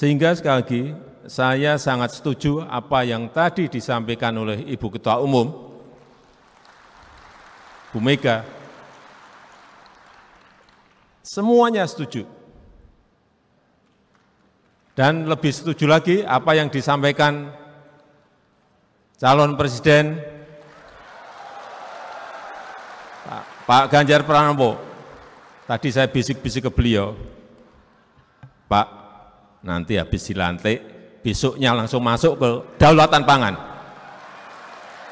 Sehingga sekali lagi saya sangat setuju apa yang tadi disampaikan oleh Ibu Ketua Umum, Bu Mega, semuanya setuju. Dan lebih setuju lagi apa yang disampaikan calon presiden Pak Ganjar Pranowo. Tadi saya bisik-bisik ke beliau, nanti habis dilantik, besoknya langsung masuk ke daulatan pangan.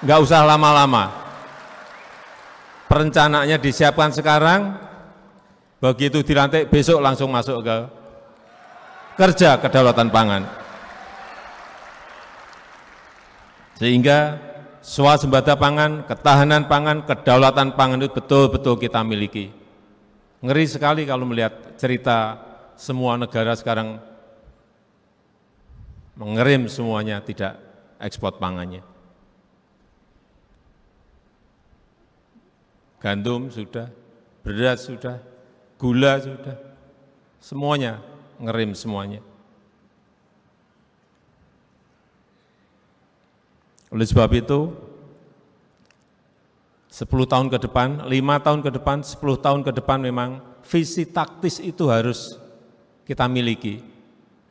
Enggak usah lama-lama. Perencanaannya disiapkan sekarang, begitu dilantik besok langsung masuk ke kerja kedaulatan pangan. Sehingga swasembada pangan, ketahanan pangan, kedaulatan pangan itu betul-betul kita miliki. Ngeri sekali kalau melihat cerita semua negara sekarang mengerim semuanya, tidak ekspor pangannya. Gandum sudah, beras sudah, gula sudah, semuanya ngerim semuanya. Oleh sebab itu, 10 tahun ke depan, 5 tahun ke depan, 10 tahun ke depan memang visi taktis itu harus kita miliki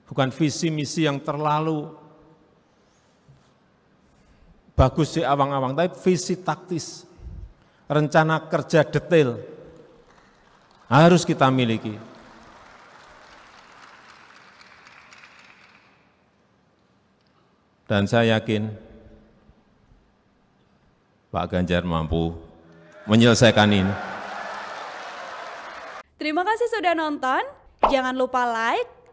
bukan visi misi yang terlalu bagus di awang-awang, tapi visi taktis, rencana kerja detail harus kita miliki. Dan saya yakin Pak Ganjar mampu menyelesaikan ini. Terima kasih sudah nonton. Jangan lupa like,